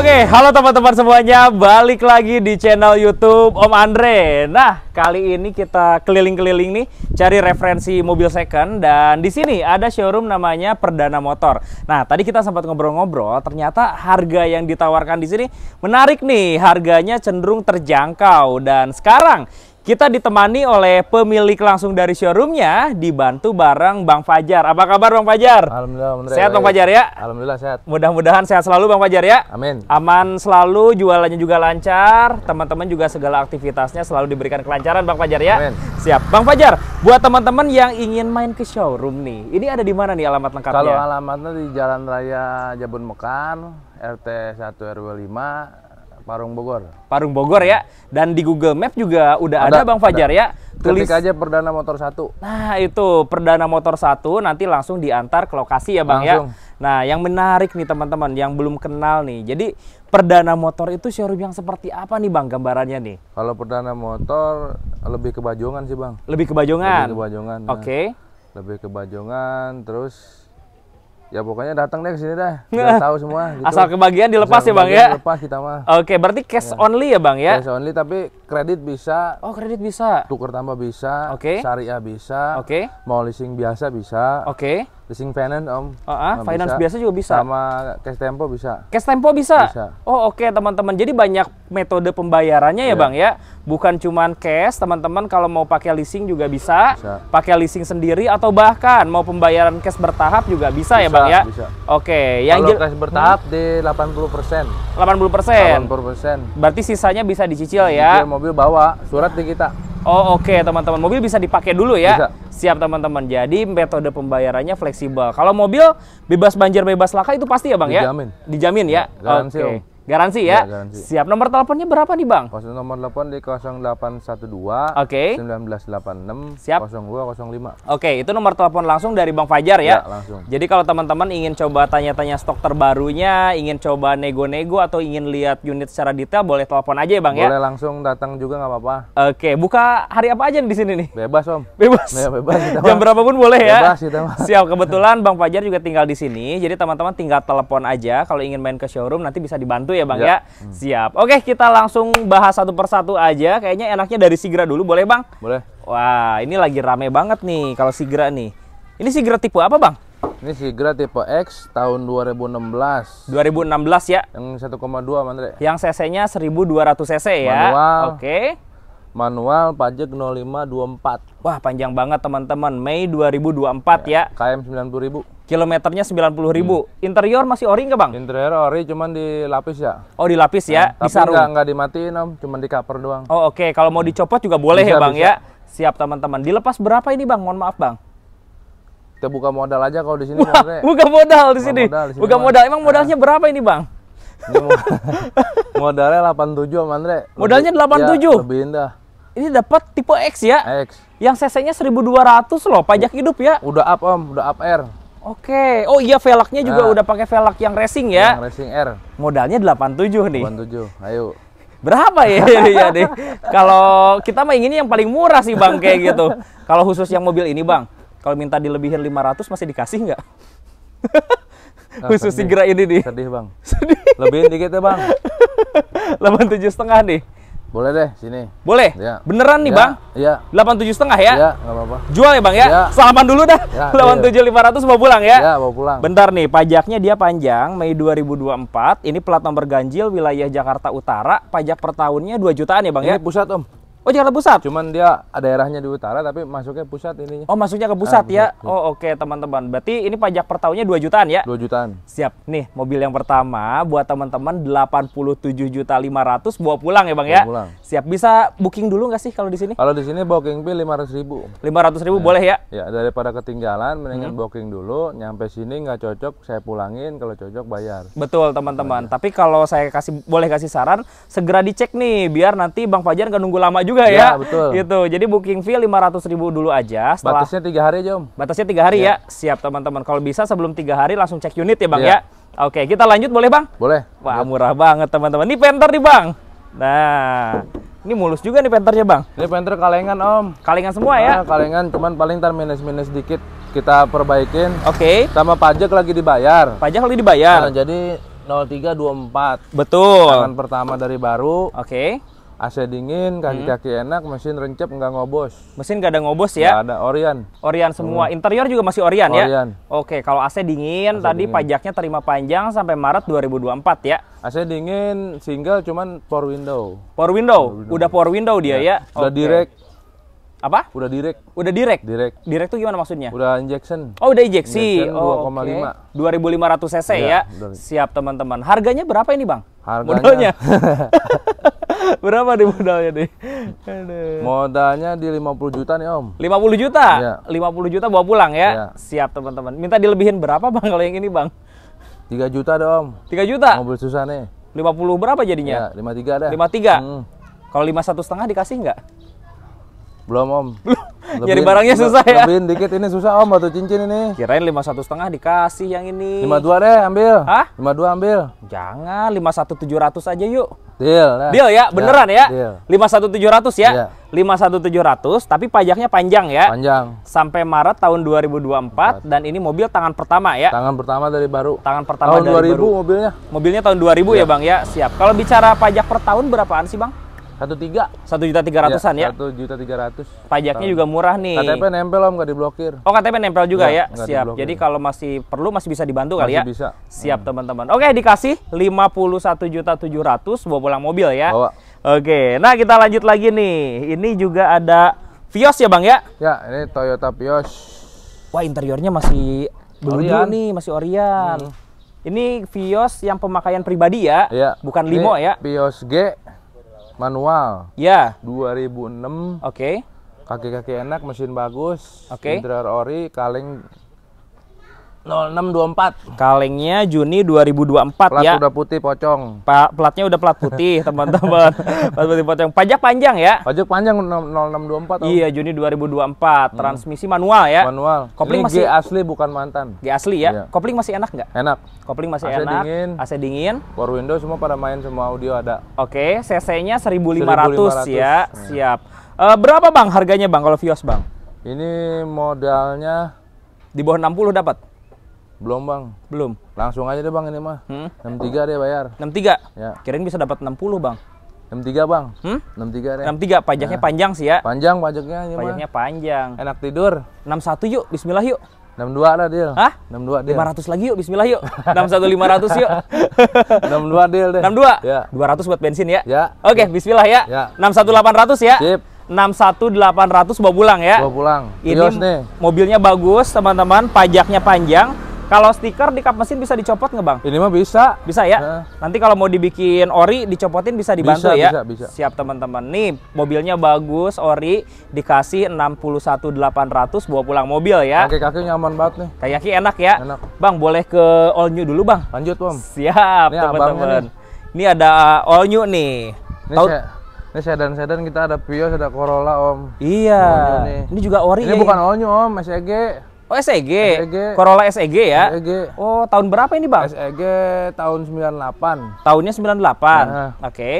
Oke, halo teman-teman semuanya, balik lagi di channel YouTube Om Andre. Nah, kali ini kita keliling-keliling nih, cari referensi mobil second dan di sini ada showroom namanya Perdana Motor. Nah, tadi kita sempat ngobrol-ngobrol, ternyata harga yang ditawarkan di sini menarik nih, harganya cenderung terjangkau dan sekarang kita ditemani oleh pemilik langsung dari showroomnya, dibantu bareng Bang Fajar. Apa kabar Bang Fajar? Alhamdulillah. sehat Bang Fajar ya? Alhamdulillah sehat. Mudah-mudahan sehat selalu Bang Fajar ya? Amin. Aman selalu, jualannya juga lancar, teman-teman juga segala aktivitasnya selalu diberikan kelancaran Bang Fajar ya? Amin. Siap. Bang Fajar, buat teman-teman yang ingin main ke showroom nih, ini ada di mana nih alamat lengkapnya? Kalau alamatnya di Jalan Raya Jabun Mekan, RT 1 RW 5, Parung Bogor. Parung Bogor ya. Dan di Google Map juga udah ada, ada Bang Fajar ada. ya. Tulis Ketik aja Perdana Motor 1. Nah, itu Perdana Motor 1 nanti langsung diantar ke lokasi ya, Bang ya. langsung. ya. Nah, yang menarik nih teman-teman yang belum kenal nih. Jadi Perdana Motor itu showroom yang seperti apa nih, Bang, gambarannya nih? Kalau Perdana Motor lebih ke Bajongan sih, Bang. Lebih ke Bajongan. Lebih ke Bajongan. Oke. Okay. Nah. Ya. lebih ke Bajongan terus Ya pokoknya datang deh ke sini dah. Udah tahu semua gitu. Asal kebagian dilepas ya, Asal ya, Bang ya. Dilepas kita mah. Oke, okay, berarti cash ya. only ya, Bang ya? Cash only tapi kredit bisa. Oh, kredit bisa. Tuker tambah bisa. Oke. Okay. Syariah bisa. Oke. Okay. Mau leasing biasa bisa. Oke. Okay leasing finance om uh ah, -huh. Ah, finance bisa. biasa juga bisa sama cash tempo bisa cash tempo bisa, bisa. oh oke okay, teman-teman jadi banyak metode pembayarannya yeah. ya iya. bang ya bukan cuman cash teman-teman kalau mau pakai leasing juga bisa, bisa. pakai leasing sendiri atau bahkan mau pembayaran cash bertahap juga bisa, ya, bisa ya bang ya bisa. oke okay. yang kalau cash bertahap hmm. di 80 persen 80 persen 80 persen berarti sisanya bisa dicicil, ya? dicicil ya mobil bawa surat di kita Oh oke okay, teman-teman, mobil bisa dipakai dulu ya. Bisa. Siap teman-teman. Jadi metode pembayarannya fleksibel. Kalau mobil bebas banjir bebas laka itu pasti ya bang Dijamin. ya. Dijamin. Dijamin ya. Iya, oke okay. Garansi ya? ya garansi. Siap. Nomor teleponnya berapa nih, Bang? Nomor telepon di 0812 Oke. Okay. 1986 Siap. 0205. Oke, okay, itu nomor telepon langsung dari Bang Fajar ya? Ya, langsung. Jadi kalau teman-teman ingin coba tanya-tanya stok terbarunya, ingin coba nego-nego atau ingin lihat unit secara detail, boleh telepon aja ya, Bang boleh ya? Boleh langsung datang juga nggak apa-apa. Oke, okay. buka hari apa aja di sini nih? Bebas, Om. Bebas. Ya, bebas. Jam berapa pun boleh ya? Bebas kita mah. Siap, kebetulan Bang Fajar juga tinggal di sini. Jadi teman-teman tinggal telepon aja kalau ingin main ke showroom nanti bisa dibantu ya Bang ya. ya? Hmm. Siap. Oke, kita langsung bahas satu persatu aja. Kayaknya enaknya dari Sigra dulu boleh Bang? Boleh. Wah, ini lagi rame banget nih kalau Sigra nih. Ini Sigra tipe apa Bang? Ini Sigra tipe X tahun 2016. 2016 ya. Yang 1,2 Mandre. Yang cc-nya 1200 cc ya. Manual. Oke manual pajak 0524. Wah, panjang banget teman-teman. Mei 2024 ya. ya. KM 90.000. Kilometernya 90.000. Hmm. Interior masih ori nggak, Bang? Interior ori cuman dilapis ya. Oh, dilapis ya, nah, Tapi nggak, nggak dimatiin, Om, cuman di cover doang. Oh, oke. Okay. Kalau mau hmm. dicopot juga boleh bisa, ya, Bang bisa. ya. Siap teman-teman. Dilepas berapa ini, Bang? Mohon maaf, Bang kita buka modal aja kalau di sini Wah, buka modal di sini. Modal, di sini buka modal. Emang nah. modalnya nah. berapa ini, Bang? modalnya 87 Om Andre. Modalnya 87. Ya, lebih indah ini dapat tipe X ya? X. Yang CC-nya 1200 loh, pajak hidup ya? Udah up om, udah up R. Oke. Okay. Oh iya velgnya juga nah. udah pakai velg yang racing ya? Yang racing R. Modalnya 87 nih. 87. Ayo. Berapa ya ya deh? Iya, iya. Kalau kita mah ini yang paling murah sih Bang kayak gitu. Kalau khusus yang mobil ini Bang, kalau minta dilebihin 500 masih dikasih nggak? Nah, khusus sedih. si gerak ini nih. Sedih Bang. Sedih. Lebihin dikit ya Bang. 87 setengah nih. Boleh deh sini. Boleh. Ya. Beneran nih, ya. Bang? Iya. 87 setengah ya? Iya, nggak apa-apa. Jual ya, Bang ya? ya. Salaman dulu dah. Ya, 87 iya. 500 mau pulang ya? Iya, mau pulang. Bentar nih, pajaknya dia panjang Mei 2024. Ini plat nomor ganjil wilayah Jakarta Utara. Pajak per tahunnya 2 jutaan ya, Bang ini ya? Ini pusat, Om. Oh Jakarta Pusat. Cuman dia daerahnya di utara tapi masuknya pusat ini. Oh masuknya ke pusat ah, ya. Pusat. Oh oke okay, teman-teman. Berarti ini pajak per tahunnya 2 jutaan ya? 2 jutaan. Siap. Nih mobil yang pertama buat teman-teman 87 juta 500 bawa pulang ya Bang bawa ya? Pulang. Siap. Bisa booking dulu nggak sih kalau di sini? Kalau di sini booking lima 500 ribu. 500 ribu ya. boleh ya? Ya daripada ketinggalan mendingan hmm. booking dulu. Nyampe sini nggak cocok saya pulangin kalau cocok bayar. Betul teman-teman. Tapi kalau saya kasih boleh kasih saran segera dicek nih biar nanti Bang Fajar nggak nunggu lama juga juga ya. ya. betul. Gitu. Jadi booking fee lima ratus ribu dulu aja. Setelah, batasnya tiga hari aja om. Batasnya tiga hari ya. ya. Siap teman-teman. Kalau bisa sebelum tiga hari langsung cek unit ya bang ya. ya. Oke, kita lanjut boleh bang? Boleh. Wah murah banget teman-teman. Ini penter nih bang. Nah, ini mulus juga nih penternya bang. Ini penter kalengan om. Kalengan semua ya? Nah, kalengan, cuman paling tar minus-minus dikit kita perbaikin. Oke. Okay. Sama pajak lagi dibayar. Pajak lagi dibayar. Nah, jadi 0324. Betul. Tangan pertama dari baru. Oke. Okay. AC dingin, kaki-kaki hmm. enak, mesin rencep nggak ngobos. Mesin nggak ada ngobos ya? Nggak ada, Orion. Orion semua. Hmm. Interior juga masih Orion, Orion. ya? Oke, kalau AC dingin, AC tadi dingin. pajaknya terima panjang sampai Maret 2024 ya? AC dingin, single cuman power window. Power window? Power window. Udah power window dia iya. ya? ya? Udah okay. direct apa? Udah direct. Udah direct? Direct. Direct tuh gimana maksudnya? Udah injection. Oh, udah injeksi. Injection oh, 2,5. Okay. 2500 cc iya, ya. ya. Siap, teman-teman. Harganya berapa ini, Bang? Harganya. Modalnya. berapa nih modalnya nih? Modalnya di 50 juta nih, Om. 50 juta? Ya. 50 juta bawa pulang ya. ya. Siap, teman-teman. Minta dilebihin berapa, Bang, kalau yang ini, Bang? 3 juta dong. Om. 3 juta? Mobil susah nih. 50 berapa jadinya? Ya, 53 deh. 53? Hmm. Kalau 51 setengah dikasih nggak? Belum om. Belum. Lebihin, Nyari barangnya susah ya. Lebihin dikit ini susah om batu cincin ini. Kirain lima satu setengah dikasih yang ini. Lima dua deh ambil. Hah? Lima dua ambil. Jangan lima satu tujuh ratus aja yuk. Deal. Nah. Deal ya, ya, beneran ya. Lima satu tujuh ratus ya. Iya. Lima satu tujuh ratus, tapi pajaknya panjang ya. Panjang. Sampai Maret tahun 2024 empat dan ini mobil tangan pertama ya. Tangan pertama dari baru. Tangan pertama tahun dari 2000 baru. mobilnya. Mobilnya tahun 2000 ya, ya bang ya. Siap. Kalau bicara pajak per tahun berapaan sih bang? Satu tiga. Satu juta tiga ratusan ya? ya? Satu juta tiga ratus. Pajaknya juga murah nih. KTP nempel om, nggak diblokir. Oh KTP nempel juga ya? ya? Siap. Jadi kalau masih perlu masih bisa dibantu masih kali ya? bisa. Siap hmm. teman-teman. Oke dikasih lima puluh satu juta tujuh ratus bawa pulang mobil ya? Bawa. Oke. Nah kita lanjut lagi nih. Ini juga ada Vios ya bang ya? Ya ini Toyota Vios. Wah interiornya masih belum nih, masih Orian. Hmm. Ini Vios yang pemakaian pribadi ya, ya. bukan limo ya? Vios G manual. Ya. 2006. Oke. Okay. Kaki-kaki enak, mesin bagus. Oke. Okay. Interior ori, kaleng 0624. Kalengnya Juni 2024 plat ya. udah putih pocong. Pa platnya udah plat putih, teman-teman. plat putih pocong. Pajak panjang ya? Pajak panjang 0624. Iya, Juni 2024. Hmm. Transmisi hmm. manual ya. Manual. Kopling Ini masih G asli bukan mantan. G asli ya. Iya. Kopling masih enak nggak? Enak. Kopling masih AC enak. Dingin. AC dingin. Power window semua pada main semua audio ada. Oke, okay. CC-nya 1500, 1500 ya. Hmm. Siap. Uh, berapa Bang harganya Bang kalau Vios Bang? Ini modalnya di bawah 60 dapat? Belum bang. Belum. Langsung aja deh bang ini mah. Hmm? 63 dia bayar. 63? Ya. Kirain bisa dapat 60 bang. 63 bang. Hmm? 63 deh. 63 pajaknya ya. panjang sih ya. Panjang pajaknya. Ini pajaknya mah. panjang. Enak tidur. 61 yuk. Bismillah yuk. 62 lah deal. Hah? 62 deal. 500 lagi yuk bismillah yuk. 61 500 yuk. 62 deal deh. 62. Ya. 200 buat bensin ya. Ya. Oke, okay, ya. bismillah ya. ya. 61 800 ya. Sip. 61 800 bawa pulang ya. Bawa pulang. Ini Yos, nih. mobilnya bagus, teman-teman, pajaknya panjang. Kalau stiker di kap mesin bisa dicopot nggak bang? Ini mah bisa. Bisa ya. Nah. Nanti kalau mau dibikin ori, dicopotin bisa dibantu bisa, ya. Bisa, bisa. Siap teman-teman. Nih mobilnya bagus, ori dikasih 61800 bawa pulang mobil ya. Kaki kaki nyaman banget nih. Kayaknya kaki enak ya. Enak. Bang boleh ke all new dulu bang? Lanjut bang. Siap teman-teman. Ini ada all new nih. Ini Tau... Ini sedan-sedan kita ada Vios, ada Corolla, Om. Iya. Ini juga ori. Ini ya, bukan ya? all new, Om, SEG. Oh SEG. SEG. Corolla SEG ya. SEG. Oh tahun berapa ini bang? SEG tahun 98. Tahunnya 98. delapan. Oke. Okay.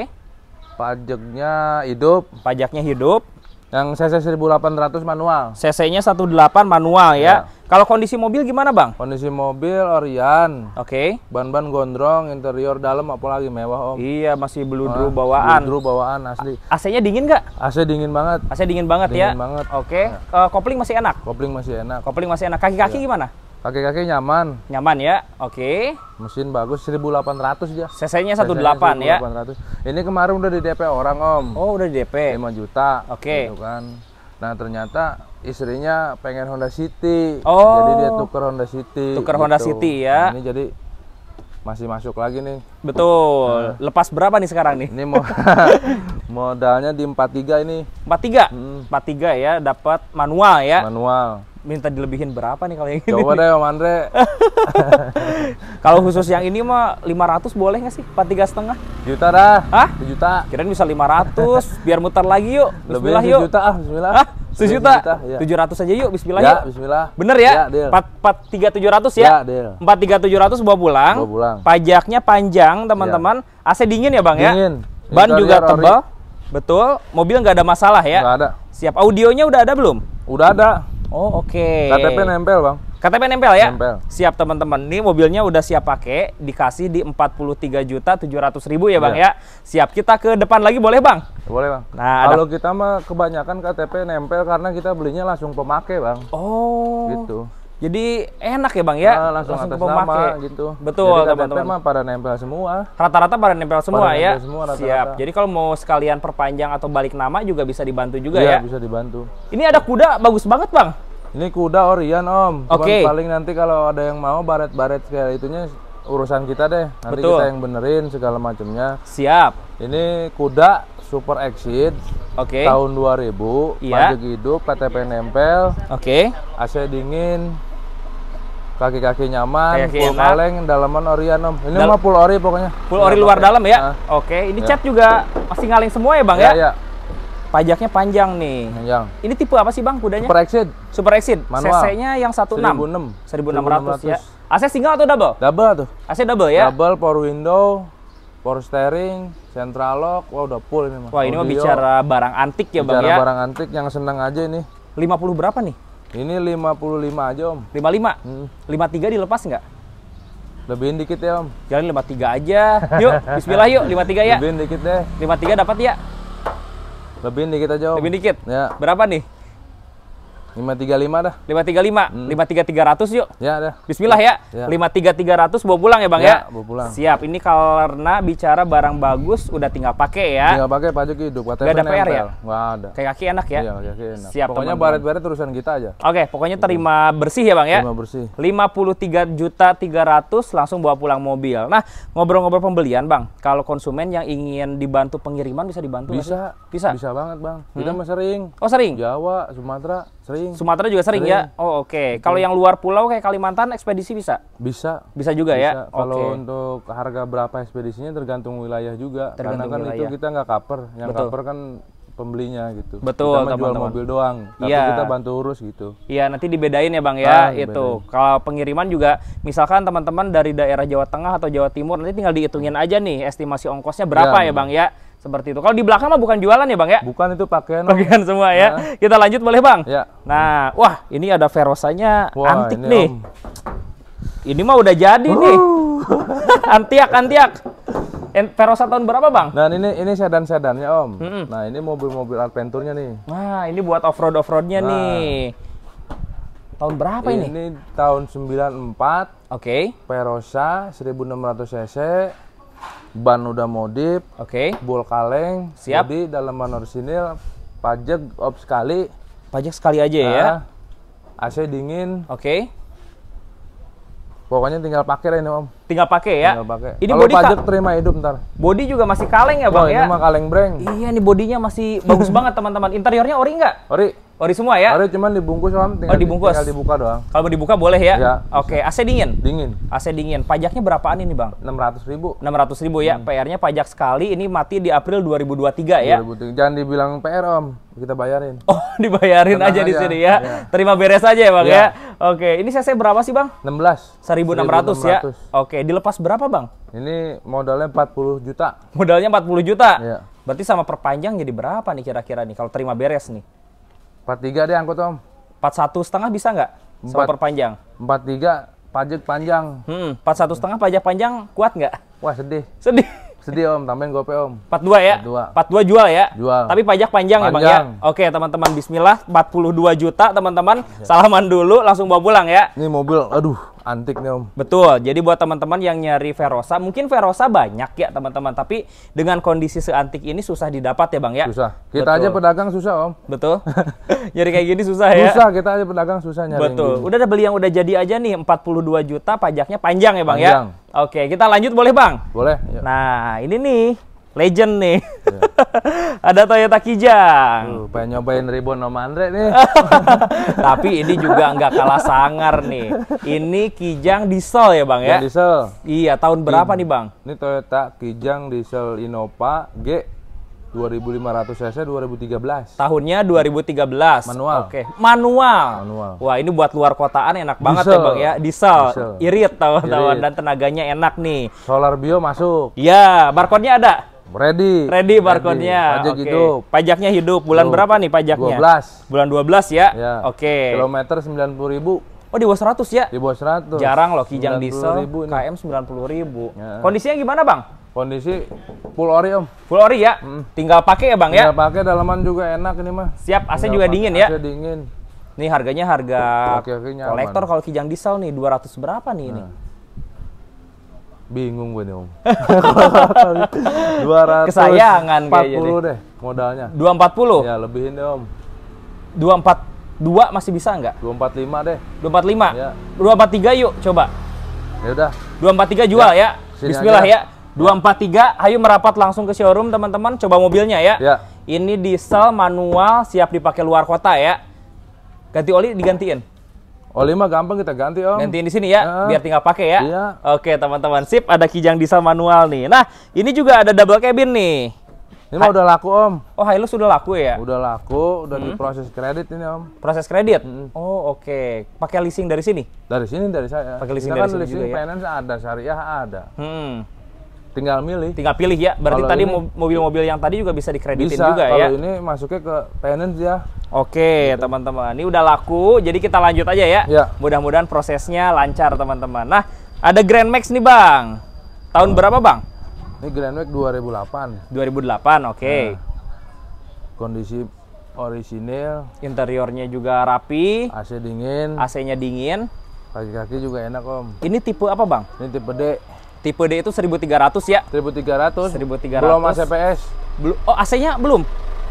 Pajaknya hidup. Pajaknya hidup. Yang CC 1800 manual. CC-nya 18 manual ya. ya kalau kondisi mobil gimana bang? Kondisi mobil Orion. Oke. Okay. Ban-ban gondrong, interior dalam apalagi mewah om. Iya masih beludru oh, bawaan. Beludru bawaan asli. AC-nya dingin nggak? AC dingin banget. AC dingin banget dingin ya. Dingin banget. Oke. Okay. Ya. Uh, kopling masih enak. Kopling masih enak. Kopling masih enak. Kaki-kaki ya. gimana? Kaki-kaki nyaman. Nyaman ya. Oke. Okay. Mesin bagus 1800 ya. CC-nya 18 CC ya. 1800. Ini kemarin udah di DP orang, Om. Oh, udah di DP. 5 juta. Oke. Okay. Gitu kan. Nah ternyata istrinya pengen Honda City, oh. jadi dia oh. tuker Honda City. Tuker gitu. Honda City ya. Nah, ini jadi masih masuk lagi nih. Betul. Nah. Lepas berapa nih sekarang nih? Ini mod modalnya di 43 ini. 43? Hmm. 43 ya, dapat manual ya. Manual minta dilebihin berapa nih kalau yang ini? Coba deh Om Andre. kalau khusus yang ini mah 500 boleh nggak sih? tiga setengah? Juta dah. Hah? Juta. Kirain bisa 500, biar muter lagi yuk. Bismillah Lebih yuk. Juta ah, bismillah. Hah? Sejuta? Iya. Tujuh ratus aja yuk, bismillah ya, yuk. bismillah. Bener ya? ya empat tiga tujuh ratus ya? ya empat tiga tujuh ratus bawa pulang. Bawa pulang. Pajaknya panjang teman-teman. Ya. AC dingin ya bang dingin. ya? Dingin. Ban juga juga tebal. Betul. Mobil nggak ada masalah ya? Nggak ada. Siap. Audionya udah ada belum? Udah ada. Oh oke. Okay. KTP nempel bang. KTP nempel ya. Nempel. Siap teman-teman. Ini mobilnya udah siap pakai, dikasih di 43 juta 700 ribu ya bang yeah. ya. Siap kita ke depan lagi boleh bang? Boleh bang. Nah kalau ada... kita mah kebanyakan KTP nempel karena kita belinya langsung pemakai bang. Oh. Gitu. Jadi enak ya bang ya, nah, langsung, langsung atas pemakai nama, gitu. Betul teman-teman. Para nempel semua. Rata-rata pada nempel semua pada ya. Nempel semua, rata -rata. Siap. Jadi kalau mau sekalian perpanjang atau balik nama juga bisa dibantu juga iya, ya. bisa dibantu. Ini ada kuda bagus banget bang. Ini kuda Orion om. Oke. Okay. Paling nanti kalau ada yang mau baret-baret kayak itunya urusan kita deh. Nanti Betul. kita yang benerin segala macamnya. Siap. Ini kuda Super Exit. Oke. Okay. Tahun 2000. Iya. Pajak hidup, KTP nempel. Oke. Okay. AC dingin kaki-kaki nyaman, kaki full enak. kaleng, dalaman ori anom. Ini Dal mah full ori pokoknya. Full ori iya, luar dalam ya. Nah. Oke, ini ya. cat juga masih ngaleng semua ya, Bang iya, ya? Iya, Pajaknya panjang nih. Panjang. Ini tipe apa sih, Bang, kudanya? Super Exit. Super Exit. Manual. CC-nya yang 16. 1600. 1600 ya. AC single atau double? Double tuh. AC double ya. Double power window, power steering, central lock. Wah, udah full ini mah. Wah, ini mah bicara barang antik ya, bicara Bang ya. Bicara barang antik yang seneng aja ini. 50 berapa nih? Ini 55 aja om. 55? Hmm. 53 dilepas nggak? Lebihin dikit ya om. Jalan 53 aja. Yuk, bismillah yuk 53 ya. Lebihin dikit deh. 53 dapat ya? Lebihin dikit aja om. Lebihin dikit? Ya. Berapa nih? 535 dah. 535. Hmm. 53300 yuk. Ya, dah. Bismillah ya. ya. 53300 bawa pulang ya, Bang ya. ya? Bawa pulang. Siap. Ini karena bicara barang bagus udah tinggal pakai ya. Tinggal pakai pajak hidup. Katanya Gak ada PR ya? Enggak ada. Kayak kaki enak ya? Iya, kaki enak. Siap, pokoknya baret-baret terusan kita aja. Oke, pokoknya gitu. terima bersih ya, Bang ya. Terima bersih. 53 juta 300 langsung bawa pulang mobil. Nah, ngobrol-ngobrol pembelian, Bang. Kalau konsumen yang ingin dibantu pengiriman bisa dibantu Bisa. Bisa. Bisa banget, Bang. Kita hmm? mah sering. Oh, sering. Jawa, Sumatera, Sering. Sumatera juga sering, ya? sering. ya. Oh oke. Okay. Kalau yang luar pulau kayak Kalimantan ekspedisi bisa? Bisa. Bisa juga ya? bisa. ya. Kalau okay. untuk harga berapa ekspedisinya tergantung wilayah juga. Tergantung Karena kan wilayah. itu kita nggak cover. Yang Betul. kan pembelinya gitu. Betul, kita teman-teman. jual mobil doang, tapi ya. kita bantu urus gitu. Iya, nanti dibedain ya, Bang ya, ah, itu. Kalau pengiriman juga misalkan teman-teman dari daerah Jawa Tengah atau Jawa Timur nanti tinggal dihitungin aja nih estimasi ongkosnya berapa iya, ya, ya Bang ya. Seperti itu. Kalau di belakang mah bukan jualan ya, Bang ya? Bukan itu pakaian. Pakaian semua ya. Nah. Kita lanjut boleh, Bang? Ya. Nah, wah, ini ada ferosanya wah, antik ini nih. Om. Ini mah udah jadi uh. nih. antiak, antiak. En Verosa tahun berapa bang? Dan nah, ini ini sedan sedannya om. Mm -mm. Nah ini mobil-mobil Adventurnya nih. Nah ini buat off road off roadnya nah. nih. Tahun berapa ini? Ini tahun 94. Oke. Okay. Perosa 1600 cc. Ban udah modif. Oke. Okay. Bol kaleng. Siap. Jadi manor sinil Pajak op sekali. Pajak sekali aja ya? nah, ya. AC dingin. Oke. Okay Pokoknya tinggal pakai lah ini om. Tinggal pakai ya. Tinggal pakai. Ini Kalo body pajak terima hidup ntar. Body juga masih kaleng ya bang oh, ya. Ini mah kaleng breng. Iya nih bodinya masih bagus banget teman-teman. Interiornya ori nggak? Ori. Ori semua ya? Ori cuman dibungkus om, tinggal, oh, dibungkus. tinggal dibuka doang. Kalau dibuka boleh ya? ya Oke, AC dingin? Dingin. AC dingin. Pajaknya berapaan ini bang? Enam ratus ribu. Enam ratus ribu ya? Hmm. PR-nya pajak sekali, ini mati di April dua ya? dua ribu tiga ya? Jangan dibilang PR om, kita bayarin. Oh, dibayarin Tenang aja, aja di sini ya? ya? Terima beres aja ya bang ya? ya? Oke, ini CC berapa sih bang? Enam belas. Seribu enam ratus ya? Oke, dilepas berapa bang? Ini modalnya empat puluh juta. Modalnya empat puluh juta? Iya. Berarti sama perpanjang jadi berapa nih kira-kira nih kalau terima beres nih? 43 deh angkut om. 41 setengah bisa nggak? Sama perpanjang. 43 pajak panjang. Hmm, 41 setengah pajak panjang kuat nggak? Wah sedih. Sedih. Sedih om, tambahin gope om. 42 ya? 42. 42 jual ya? Jual. Tapi pajak panjang, panjang. ya bang ya? Oke teman-teman, bismillah 42 juta teman-teman. Salaman dulu, langsung bawa pulang ya. Ini mobil, aduh antik nih om. Betul. Jadi buat teman-teman yang nyari Verosa, mungkin Verosa banyak ya teman-teman, tapi dengan kondisi seantik ini susah didapat ya bang ya. Susah. Kita Betul. aja pedagang susah om. Betul. nyari kayak gini susah ya. Susah. Kita aja pedagang susah nyari. Betul. Udah ada beli yang udah jadi aja nih 42 juta, pajaknya panjang ya bang ya? panjang. ya. Oke, kita lanjut boleh bang? Boleh. Yuk. Nah ini nih legend nih. Yeah. ada Toyota Kijang. Uh, pengen nyobain Ribbon sama Andre nih. Tapi ini juga nggak kalah sangar nih. Ini Kijang diesel ya bang ya? diesel. Iya, tahun berapa ini, nih bang? Ini Toyota Kijang diesel Innova G 2500 cc 2013. Tahunnya 2013. Manual. Oke, okay. manual. Manual. Wah, ini buat luar kotaan enak diesel. banget ya, Bang ya. Diesel, Diesel. irit tawan-tawan dan tenaganya enak nih. Solar bio masuk. Iya, barcode-nya ada. Ready. Ready barcode-nya. Pajak okay. hidup. Pajaknya hidup. Bulan hidup. berapa nih pajaknya? 12. Bulan 12 ya? ya. Oke. Okay. Kilometer 90 ribu. Oh di bawah 100 ya? Di bawah 100. Jarang loh Kijang diesel ribu KM 90 ribu. Ya. Kondisinya gimana Bang? Kondisi full ori om. Full ori ya? Hmm. Tinggal pakai ya Bang ya? Tinggal pakai dalaman juga enak ini mah. Siap, AC Tinggal juga dingin ya? AC dingin. Nih harganya harga kolektor kalau Kijang diesel nih 200 berapa nih nah. ini? Bingung gue nih om. Dua ratus. Kesayangan empat puluh deh modalnya. Dua Ya lebihin deh om. Dua masih bisa nggak? 245 deh. 245 empat lima. Ya. yuk coba. Ya udah. Dua jual ya. ya. Bismillah aja. ya. 243 empat Ayo merapat langsung ke showroom teman-teman. Coba mobilnya ya. ya. Ini diesel manual siap dipakai luar kota ya. Ganti oli digantiin oli oh, lima gampang kita ganti om gantiin di sini ya, ya. biar tinggal pakai ya iya. oke teman-teman sip ada kijang diesel manual nih nah ini juga ada double cabin nih ini mah udah laku om. Oh Hilux sudah laku ya? Udah laku, udah hmm. diproses kredit ini om. Proses kredit? Hmm. Oh oke. Okay. Pakai leasing dari sini? Dari sini dari saya. Pakai leasing Kita dari kan sini leasing juga ya? finance ada, syariah ada. Hmm. Tinggal milih. Tinggal pilih ya. Berarti kalau tadi mobil-mobil yang tadi juga bisa dikreditin bisa, juga kalau ya. ini masuknya ke tenant ya. Oke, gitu. teman-teman. Ini udah laku, jadi kita lanjut aja ya. ya. Mudah-mudahan prosesnya lancar, teman-teman. Nah, ada Grand Max nih, Bang. Tahun oh. berapa, Bang? Ini Grand Max 2008. 2008, oke. Okay. Nah, kondisi orisinil. Interiornya juga rapi. AC dingin. AC-nya dingin. Kaki-kaki juga enak, Om. Ini tipe apa, Bang? Ini tipe D. Tipe D itu 1300 ya? 1300. 1300. Belum ACPS. Belum. Oh, AC-nya belum?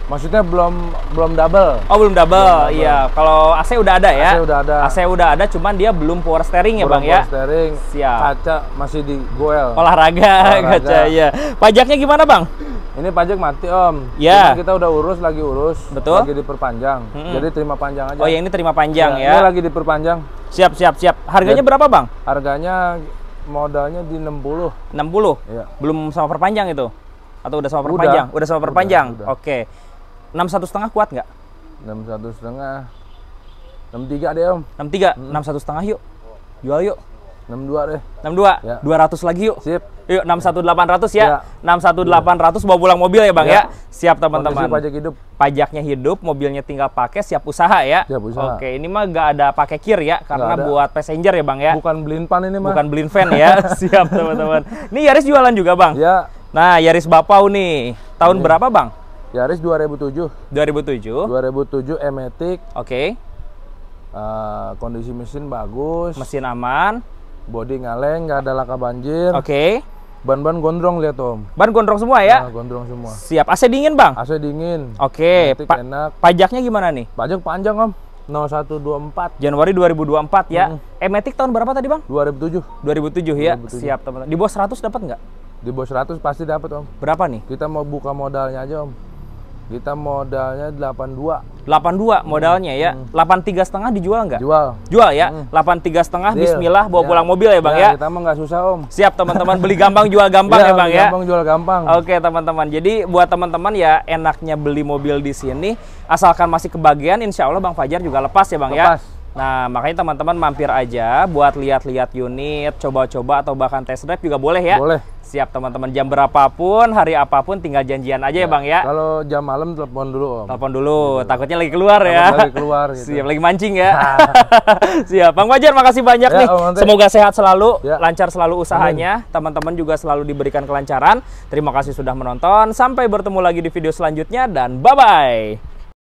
Maksudnya belum belum double. Oh, belum double. Belum double. Iya, kalau AC udah ada ya. AC udah ada. AC udah ada, cuman dia belum power steering ya, Bang power ya. Power steering. Siap. Kaca masih di goel. Olahraga, Olahraga. kaca ya. Pajaknya gimana, Bang? Ini pajak mati, Om. Iya. Yeah. Kita udah urus lagi urus. Betul. Lagi diperpanjang. -hmm. Jadi terima panjang aja. Oh, ya ini terima panjang ya. ya. Ini lagi diperpanjang. Siap, siap, siap. Harganya Jadi, berapa, Bang? Harganya modalnya di 60. 60. ya. Belum sama perpanjang itu? Atau udah sama perpanjang? Udah, udah sama perpanjang. Udah, udah. Oke. enam setengah kuat nggak? Enam setengah. 63 deh om. 63 tiga. Hmm. Enam setengah yuk. Jual yuk. 62 deh. 62. Ya. 200 lagi yuk. Sip. Yuk 61800 ya. ya. 61800 bawa pulang mobil ya, Bang ya. ya. Siap teman-teman. pajak hidup. Pajaknya hidup, mobilnya tinggal pakai, siap usaha ya. Siap usaha. Oke, ini mah gak ada pakai kir ya karena buat passenger ya, Bang ya. Bukan blind pan ini mah. Bukan blind fan ya. siap teman-teman. Ini Yaris jualan juga, Bang. Ya. Nah, Yaris Bapau nih. Tahun ini. berapa, Bang? Yaris 2007. 2007. 2007 Emetic. Oke. Okay. Uh, eh, kondisi mesin bagus. Mesin aman. Body ngaleng, nggak ada laka banjir. Oke. Okay. Ban-ban gondrong lihat Om. Ban gondrong semua ya? Nah, gondrong semua. Siap. AC dingin, Bang? AC dingin. Oke. Okay. Pa Pajaknya gimana nih? Pajak panjang, Om. 0124 Januari 2024 ya. Hmm. Emetik eh, tahun berapa tadi, Bang? 2007. 2007 ya. 2007. Siap, teman-teman. Di bawah 100 dapat nggak? Di bawah 100 pasti dapat, Om. Berapa nih? Kita mau buka modalnya aja, Om. Kita modalnya 82. 82 hmm. modalnya ya. hmm. ya. Delapan 83 setengah dijual nggak? Jual. Jual ya. Hmm. 83 setengah bismillah bawa ya. pulang mobil ya, Bang ya. ya. Kita mah nggak susah, Om. Siap, teman-teman beli gampang jual gampang ya, ya Bang gampang, ya. jual gampang. Oke, teman-teman. Jadi buat teman-teman ya enaknya beli mobil di sini asalkan masih kebagian insya Allah Bang Fajar juga lepas ya, Bang ya? lepas. ya. Nah, makanya teman-teman mampir aja buat lihat-lihat unit, coba-coba atau bahkan test drive juga boleh ya. Boleh. Siap teman-teman, jam berapapun, hari apapun tinggal janjian aja ya, ya Bang ya. Kalau jam malam telepon dulu Om. Telepon dulu, ya. takutnya lagi keluar ya. lagi keluar gitu. Siap lagi mancing ya. Siap. Bang Wajar makasih banyak ya, nih. Om, Semoga sehat selalu, ya. lancar selalu usahanya. Teman-teman juga selalu diberikan kelancaran. Terima kasih sudah menonton. Sampai bertemu lagi di video selanjutnya dan bye-bye.